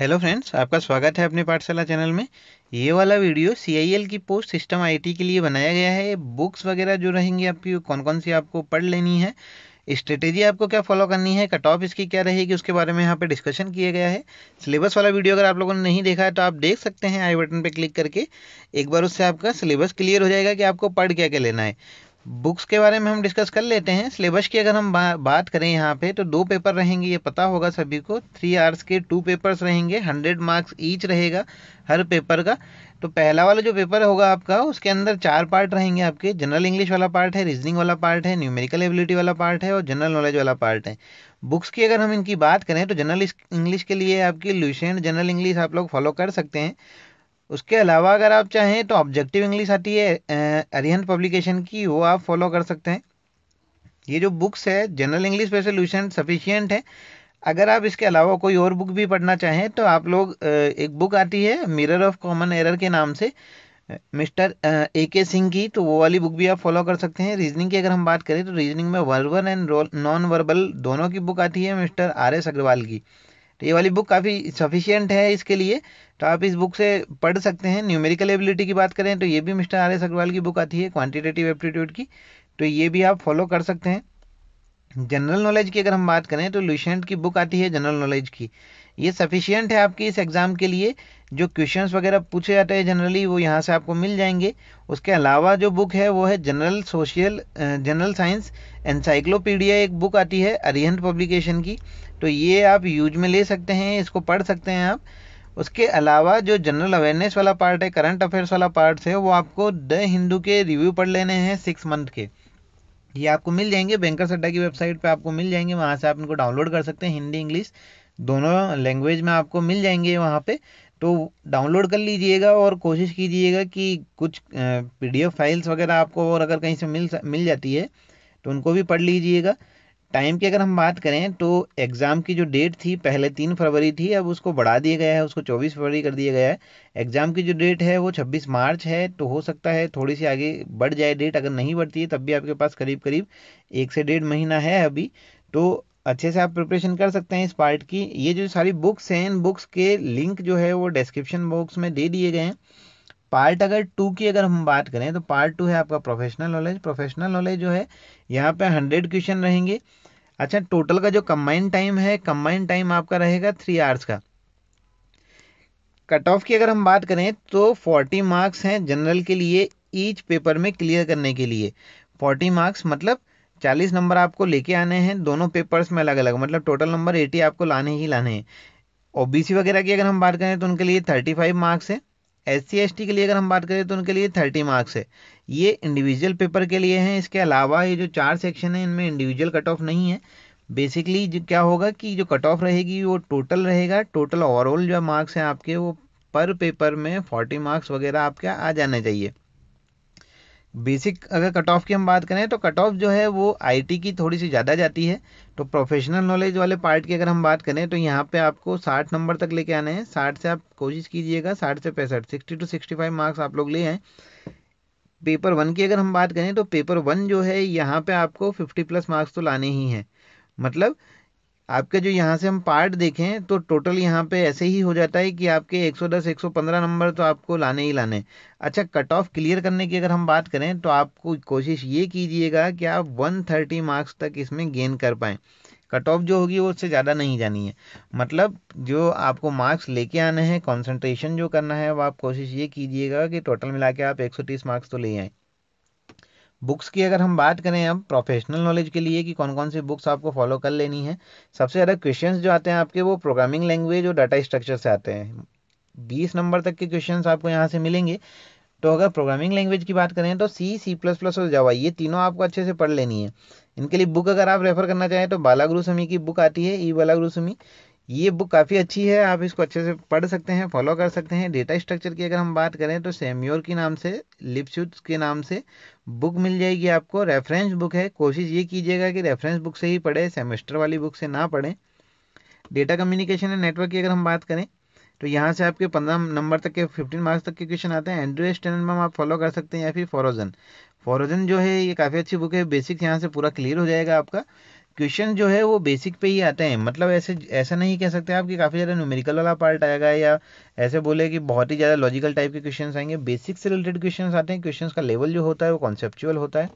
hello friends आपका स्वागत है अपने पाठशाला चैनल में ये वाला वीडियो सी की पोस्ट सिस्टम आईटी के लिए बनाया गया है बुक्स वगैरह जो रहेंगी आपकी कौन कौन सी आपको पढ़ लेनी है स्ट्रेटेजी आपको क्या फॉलो करनी है कट ऑफ इसकी क्या रहेगी उसके बारे में यहाँ पे डिस्कशन किया गया है सिलेबस वाला वीडियो अगर आप लोगों ने नहीं देखा है तो आप देख सकते हैं आई बटन पे क्लिक करके एक बार उससे आपका सिलेबस क्लियर हो जाएगा कि आपको पढ़ क्या क्या लेना है बुक्स के बारे में हम डिस्कस कर लेते हैं सिलेबस की अगर हम बा, बात करें यहाँ पे तो दो पेपर रहेंगे ये पता होगा सभी को थ्री आर्स के टू पेपर्स रहेंगे हंड्रेड मार्क्स ईच रहेगा हर पेपर का तो पहला वाला जो पेपर होगा आपका उसके अंदर चार पार्ट रहेंगे आपके जनरल इंग्लिश वाला पार्ट है रीजनिंग वाला पार्ट है न्यूमेरिकल एबिलिटी वाला पार्ट है और जनरल नॉलेज वाला पार्ट है बुक्स की अगर हम इनकी बात करें तो जनरल इंग्लिश के लिए आपकी लुशेंट जनरल इंग्लिश आप लोग फॉलो कर सकते हैं उसके अलावा अगर आप चाहें तो ऑब्जेक्टिव इंग्लिश आती है अरिहन पब्लिकेशन की वो आप फॉलो कर सकते हैं ये जो बुक्स है जनरल इंग्लिश पे सोल्यूशन सफिशियंट है अगर आप इसके अलावा कोई और बुक भी पढ़ना चाहें तो आप लोग एक बुक आती है मिरर ऑफ कॉमन एरर के नाम से मिस्टर ए के सिंह की तो वो वाली बुक भी आप फॉलो कर सकते हैं रीजनिंग की अगर हम बात करें तो रीजनिंग में वर्बल एंड नॉन वर्बल दोनों की बुक आती है मिस्टर आर एस अग्रवाल की तो ये वाली बुक काफ़ी सफिशियंट है इसके लिए तो आप इस बुक से पढ़ सकते हैं न्यूमेरिकल एबिलिटी की बात करें तो ये भी मिस्टर आर एस अग्रवाल की बुक आती है क्वांटिटेटिव एप्टीट्यूड की तो ये भी आप फॉलो कर सकते हैं जनरल नॉलेज की अगर हम बात करें तो लुशेंट की बुक आती है जनरल नॉलेज की ये सफिशियंट है आपके इस एग्ज़ाम के लिए जो क्वेश्चंस वगैरह पूछे जाते हैं जनरली वो यहाँ से आपको मिल जाएंगे उसके अलावा जो बुक है वो है general social general science encyclopedia एक बुक आती है अरिहंत पब्लिकेशन की तो ये आप यूज में ले सकते हैं इसको पढ़ सकते हैं आप उसके अलावा जो जनरल अवेयरनेस वाला पार्ट है करंट अफेयर्स वाला पार्ट है वो आपको द हिंदू के रिव्यू पढ़ लेने हैं सिक्स मंथ के ये आपको मिल जाएंगे बैंकर्स सड्डा की वेबसाइट पे आपको मिल जाएंगे वहाँ से आप इनको डाउनलोड कर सकते हैं हिंदी इंग्लिश दोनों लैंग्वेज में आपको मिल जाएंगे वहाँ पे तो डाउनलोड कर लीजिएगा और कोशिश कीजिएगा कि कुछ पीडीएफ फाइल्स वगैरह आपको और अगर कहीं से मिल मिल जाती है तो उनको भी पढ़ लीजिएगा टाइम की अगर हम बात करें तो एग्ज़ाम की जो डेट थी पहले तीन फरवरी थी अब उसको बढ़ा दिया गया है उसको चौबीस फरवरी कर दिया गया है एग्ज़ाम की जो डेट है वो छब्बीस मार्च है तो हो सकता है थोड़ी सी आगे बढ़ जाए डेट अगर नहीं बढ़ती है तब भी आपके पास करीब करीब एक से डेढ़ महीना है अभी तो अच्छे से आप प्रिपरेशन कर सकते हैं इस पार्ट की ये जो सारी बुक्स हैं इन बुक्स के लिंक जो है वो डिस्क्रिप्शन बॉक्स में दे दिए गए हैं पार्ट अगर टू की अगर हम बात करें तो पार्ट टू है आपका प्रोफेशनल नॉलेज प्रोफेशनल नॉलेज जो है यहाँ पे हंड्रेड क्वेश्चन रहेंगे अच्छा टोटल का जो कम्बाइंड टाइम है कम्बाइंड टाइम आपका रहेगा थ्री आवर्स का कट ऑफ की अगर हम बात करें तो फोर्टी मार्क्स हैं जनरल के लिए ईच पेपर में क्लियर करने के लिए फोर्टी मार्क्स मतलब चालीस नंबर आपको लेके आने हैं दोनों पेपर्स में अलग अलग मतलब टोटल नंबर एटी आपको लाने ही लाने हैं ओबीसी वगैरह की अगर हम बात करें तो उनके लिए थर्टी फाइव मार्क्स है एस सी एस टी के लिए अगर हम बात करें तो उनके लिए थर्टी मार्क्स है ये इंडिविजुअल पेपर के लिए हैं इसके अलावा ये जो चार सेक्शन है इनमें इंडिविजुअल कट ऑफ नहीं है बेसिकली जो क्या होगा कि जो कट ऑफ रहेगी वो टोटल रहेगा टोटल ओवरऑल जो मार्क्स हैं आपके वो पर पेपर में फोर्टी मार्क्स वगैरह आपके आ जाने चाहिए बेसिक अगर कट ऑफ की हम बात करें तो कट ऑफ जो है वो आईटी की थोड़ी सी ज़्यादा जाती है तो प्रोफेशनल नॉलेज वाले पार्ट की अगर हम बात करें तो यहाँ पे आपको 60 नंबर तक लेके आने हैं 60 से आप कोशिश कीजिएगा 60 से पैंसठ 60 टू 65 मार्क्स आप लोग ले आए पेपर वन की अगर हम बात करें तो पेपर वन जो है यहाँ पे आपको फिफ्टी प्लस मार्क्स तो लाने ही हैं मतलब आपके जो यहाँ से हम पार्ट देखें तो टोटल यहाँ पे ऐसे ही हो जाता है कि आपके 110 115 नंबर तो आपको लाने ही लाने अच्छा कट ऑफ क्लियर करने की अगर हम बात करें तो आपको कोशिश ये कीजिएगा कि आप 130 मार्क्स तक इसमें गेन कर पाएँ कट ऑफ जो होगी वो उससे ज़्यादा नहीं जानी है मतलब जो आपको मार्क्स लेके आने हैं कॉन्सेंट्रेशन जो करना है वो आप कोशिश ये कीजिएगा कि टोटल मिला के आप एक मार्क्स तो ले आएँ बुक्स की अगर हम बात करें अब प्रोफेशनल नॉलेज के लिए कि कौन कौन सी बुक्स आपको फॉलो कर लेनी है सबसे ज़्यादा क्वेश्चन जो आते हैं आपके वो प्रोग्रामिंग लैंग्वेज और डाटा स्ट्रक्चर से आते हैं बीस नंबर तक के क्वेश्चन आपको यहाँ से मिलेंगे तो अगर प्रोग्रामिंग लैंग्वेज की बात करें तो सी सी प्लस प्लस और जावा ये तीनों आपको अच्छे से पढ़ लेनी है इनके लिए बुक अगर आप रेफर करना चाहें तो बालागुरु समी की बुक आती है ई बालागुरु समी ये बुक काफ़ी अच्छी है आप इसको अच्छे से पढ़ सकते हैं फॉलो कर सकते हैं डेटा स्ट्रक्चर की अगर हम बात करें तो सेम्योर के नाम से लिप्सूट के नाम से बुक मिल जाएगी आपको रेफरेंस बुक है कोशिश ये कीजिएगा कि रेफरेंस बुक से ही पढ़े सेमेस्टर वाली बुक से ना पढ़ें डेटा कम्युनिकेशन एंड नेटवर्क की अगर हम बात करें तो यहाँ से आपके पंद्रह नंबर तक के फिफ्टीन मार्क्स तक के क्वेश्चन आते हैं एंड्रू स्टेनम आप फॉलो कर सकते हैं या फिर फॉरोजन फॉरोजन जो है ये काफ़ी अच्छी बुक है बेसिक्स यहाँ से पूरा क्लियर हो जाएगा आपका क्वेश्चन जो है वो बेसिक पे ही आते हैं मतलब ऐसे ऐसा नहीं कह सकते आप कि काफ़ी ज़्यादा न्यूमेरिकल वाला पार्ट आएगा या ऐसे बोले कि बहुत ही ज़्यादा लॉजिकल टाइप के क्वेश्चन आएंगे बेसिक से रिलेटेड क्वेश्चन आते हैं क्वेश्चन का लेवल जो होता है वो कॉन्सेप्चुअल होता है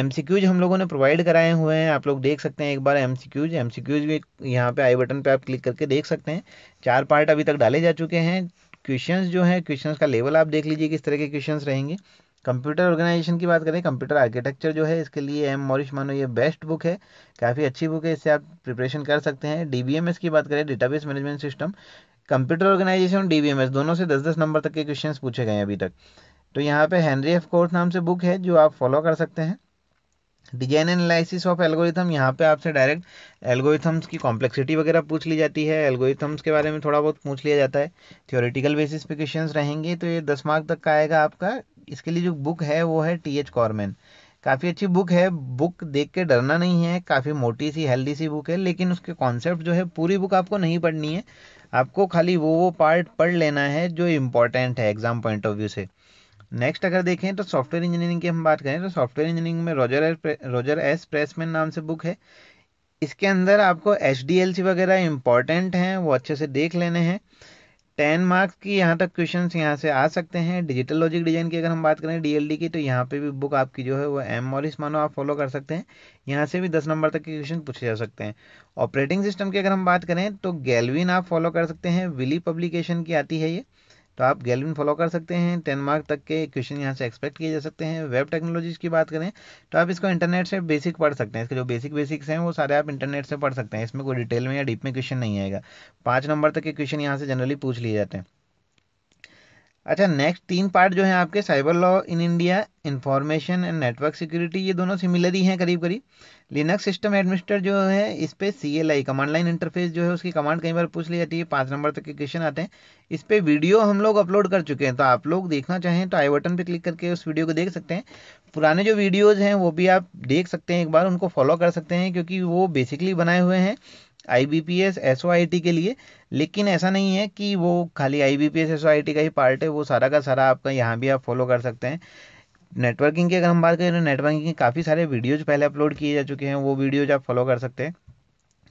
एम हम लोगों ने प्रोवाइड कराए हुए हैं आप लोग देख सकते हैं एक बार M C Qs M C Qs भी यहाँ पे आई बटन पे आप क्लिक करके देख सकते हैं चार पार्ट अभी तक डाले जा चुके हैं क्वेश्चंस जो हैं क्वेश्चंस का लेवल आप देख लीजिए किस तरह के क्वेश्चंस रहेंगे कंप्यूटर ऑर्गेनाइजेशन की बात करें कंप्यूटर आर्किटेक्चर जो है इसके लिए एम मॉरिश मानो ये बेस्ट बुक है काफ़ी अच्छी बुक है इससे आप प्रिपरेशन कर सकते हैं डीबीएमएस की बात करें database management system computer organization और डीबीएमएस दोनों से दस दस नंबर तक के क्वेश्चन पूछे गए हैं अभी तक तो यहाँ पे हेनरी एफ कोर्स नाम से बुक है जो आप फॉलो कर सकते हैं डिजाइन एनालिसिस ऑफ एल्गोरिथम यहाँ पे आपसे डायरेक्ट एल्गोरिथम्स की कॉम्प्लेक्सिटी वगैरह पूछ ली जाती है एल्गोरिथम्स के बारे में थोड़ा बहुत पूछ लिया जाता है थियोरिटिकल बेसिस पे क्वेश्चंस रहेंगे तो ये दस मार्क तक का आएगा आपका इसके लिए जो बुक है वो है टी एच कॉरमैन काफ़ी अच्छी बुक है बुक देख के डरना नहीं है काफ़ी मोटी सी हेल्दी सी बुक है लेकिन उसके कॉन्सेप्ट जो है पूरी बुक आपको नहीं पढ़नी है आपको खाली वो वो पार्ट पढ़ लेना है जो इम्पोर्टेंट है एग्ज़ाम पॉइंट ऑफ व्यू से नेक्स्ट अगर देखें तो सॉफ्टवेयर इंजीनियरिंग की हम बात करें तो सॉफ्टवेयर इंजीनियरिंग में Roger S Roger S Pressman नाम से बुक है इसके अंदर आपको एच वगैरह इंपॉर्टेंट हैं वो अच्छे से देख लेने हैं टेन मार्क्स की यहाँ तक क्वेश्चन यहाँ से आ सकते हैं डिजिटल लॉजिक डिजाइन की अगर हम बात करें डीएलडी की तो यहाँ पे भी बुक आपकी जो है वो एम मॉरिस मानो आप फॉलो कर सकते हैं यहाँ से भी दस नंबर तक के क्वेश्चन पूछे जा सकते हैं ऑपरेटिंग सिस्टम की अगर हम बात करें तो गैलविन आप फॉलो कर सकते हैं विली पब्लिकेशन की आती है ये तो आप गैलविन फॉलो कर सकते हैं टेन मार्क तक के क्वेश्चन यहाँ से एक्सपेक्ट किए जा सकते हैं वेब टेक्नोलॉजीज की बात करें तो आप इसको इंटरनेट से बेसिक पढ़ सकते हैं इसके जो बेसिक बेसिक्स हैं वो सारे आप इंटरनेट से पढ़ सकते हैं इसमें कोई डिटेल में या डीप में क्वेश्चन नहीं आएगा पाँच नंबर तक के क्वेश्चन यहाँ से जनरली पूछ लिए जाते हैं अच्छा नेक्स्ट तीन पार्ट जो है आपके cyber law in India information and network security ये दोनों सिमिलर ही हैं करीब करीब लिनक्स सिस्टम एडमिनिस्टर जो है इस पर C L I command line interface जो है उसकी कमांड कई बार पूछ ली जाती है पाँच नंबर तक के क्वेश्चन आते हैं इस पर वीडियो हम लोग अपलोड कर चुके हैं तो आप लोग देखना चाहें तो आई बटन पर क्लिक करके उस वीडियो को देख सकते हैं पुराने जो वीडियोज़ हैं वो भी आप देख सकते हैं एक बार उनको फॉलो कर सकते हैं क्योंकि वो बेसिकली बनाए हुए हैं I B P S S O I T के लिए लेकिन ऐसा नहीं है कि वो खाली I B P S S O I T का ही पार्ट है वो सारा का सारा आपका यहाँ भी आप फॉलो कर सकते हैं नेटवर्किंग की अगर हम बात करें तो नेटवर्किंग के काफ़ी सारे वीडियोज पहले अपलोड किए जा चुके हैं वो वीडियोज आप फॉलो कर सकते हैं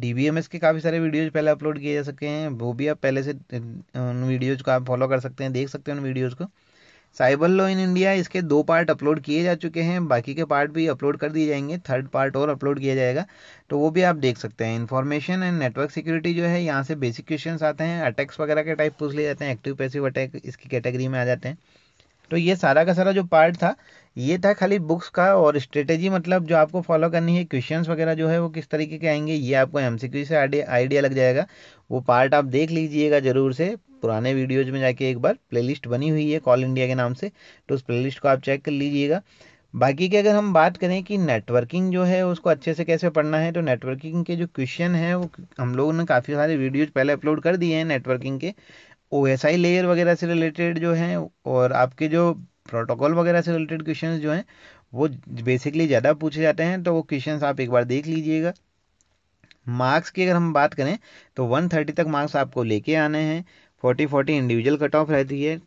डी के काफ़ी सारे वीडियोज पहले अपलोड किए जा सकते हैं वो भी आप पहले से उन वीडियोज को आप फॉलो कर सकते हैं देख सकते हैं उन वीडियोज़ को साइबर लॉ इन इंडिया इसके दो पार्ट अपलोड किए जा चुके हैं बाकी के पार्ट भी अपलोड कर दिए जाएंगे थर्ड पार्ट और अपलोड किया जाएगा तो वो भी आप देख सकते हैं इन्फॉर्मेशन एंड नेटवर्क सिक्योरिटी जो है यहाँ से बेसिक क्वेश्चन आते हैं अटैक्स वगैरह के टाइप पूछ लिए जाते हैं एक्टिव पैसिव अटैक इसकी कैटेगरी में आ जाते हैं तो ये सारा का सारा जो पार्ट था ये था खाली बुक्स का और स्ट्रेटेजी मतलब जो आपको फॉलो करनी है क्वेश्चन वगैरह जो है वो किस तरीके के आएंगे ये आपको एम से आइडिया लग जाएगा वो पार्ट आप देख लीजिएगा ज़रूर से पुराने वीडियोज में जाके एक बार प्लेलिस्ट बनी हुई है कॉल इंडिया के नाम से तो उस प्लेलिस्ट को आप चेक कर लीजिएगा बाकी की अगर हम बात करें कि नेटवर्किंग जो है उसको अच्छे से कैसे पढ़ना है तो नेटवर्किंग के जो क्वेश्चन हैं वो हम लोगों ने काफ़ी सारे वीडियोज पहले अपलोड कर दिए हैं नेटवर्किंग के ओ एस आई लेयर वगैरह से रिलेटेड जो हैं और आपके जो प्रोटोकॉल वगैरह से रिलेटेड क्वेश्चन जो हैं वो बेसिकली ज़्यादा पूछे जाते हैं तो वो क्वेश्चन आप एक बार देख लीजिएगा मार्क्स की अगर हम बात करें तो 130 तक मार्क्स आपको लेके आने हैं 40 40 इंडिविजुअल कट ऑफ रहती है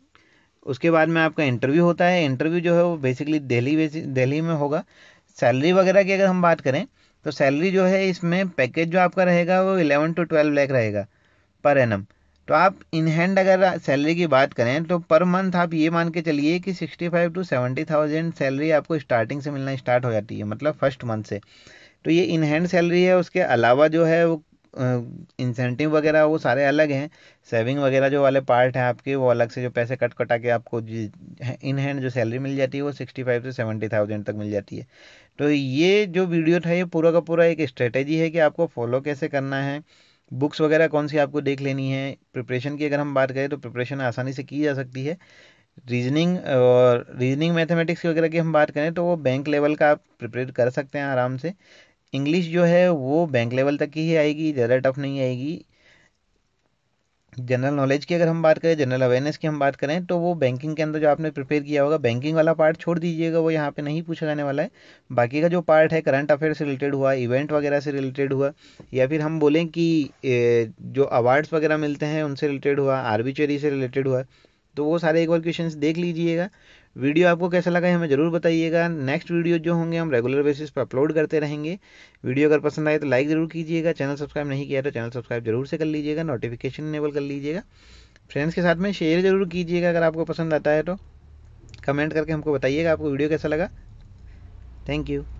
उसके बाद में आपका इंटरव्यू होता है इंटरव्यू जो है वो बेसिकली दिल्ली दिल्ली में होगा सैलरी वगैरह की अगर हम बात करें तो सैलरी जो है इसमें पैकेज जो आपका रहेगा वो इलेवन टू ट्वेल्व लैक रहेगा पर एनम तो आप इन हैंड अगर सैलरी की बात करें तो पर मंथ आप ये मान के चलिए कि sixty five to seventy thousand salary आपको स्टार्टिंग से मिलना स्टार्ट हो जाती है मतलब फर्स्ट मंथ से तो ये इन हैंड सैलरी है उसके अलावा जो है वो इंसेंटिव वगैरह वो सारे अलग हैं सेविंग वगैरह जो वाले पार्ट हैं आपके वो अलग से जो पैसे कट कटा के आपको इन हैंड जो सैलरी मिल जाती है वो सिक्सटी फाइव से सेवेंटी थाउजेंड तक मिल जाती है तो ये जो वीडियो था ये पूरा का पूरा एक स्ट्रेटेजी है कि आपको फॉलो कैसे करना है बुक्स वगैरह कौन सी आपको देख लेनी है प्रिपरेशन की अगर हम बात करें तो प्रिपरेशन आसानी से की जा सकती है रीजनिंग और रीजनिंग मैथमेटिक्स की वगैरह की हम बात करें तो वो बैंक लेवल का आप प्रिपेयर कर सकते हैं आराम से इंग्लिश जो है वो बैंक लेवल तक की ही आएगी ज़्यादा टफ नहीं आएगी जनरल नॉलेज की अगर हम बात करें जनरल अवेयरनेस की हम बात करें तो वो बैंकिंग के अंदर जो आपने प्रिपेयर किया होगा बैंकिंग वाला पार्ट छोड़ दीजिएगा वो यहाँ पे नहीं पूछा जाने वाला है बाकी का जो पार्ट है करंट अफेयर से रिलेटेड हुआ इवेंट वगैरह से रिलेटेड हुआ या फिर हम बोलें कि जो अवार्ड्स वगैरह मिलते हैं उनसे रिलेटेड हुआ आर्बिचरी से रिलेटेड हुआ तो वो सारे एक बार क्वेश्चन देख लीजिएगा वीडियो आपको कैसा लगा है हमें ज़रूर बताइएगा नेक्स्ट वीडियो जो होंगे हम रेगुलर बेसिस पर अपलोड करते रहेंगे वीडियो अगर पसंद आए तो लाइक ज़रूर कीजिएगा चैनल सब्सक्राइब नहीं किया तो चैनल सब्सक्राइब जरूर से कर लीजिएगा नोटिफिकेशन इनेबल कर लीजिएगा फ्रेंड्स के साथ में शेयर जरूर कीजिएगा अगर आपको पसंद आता है तो कमेंट करके हमको बताइएगा आपको वीडियो कैसा लगा थैंक यू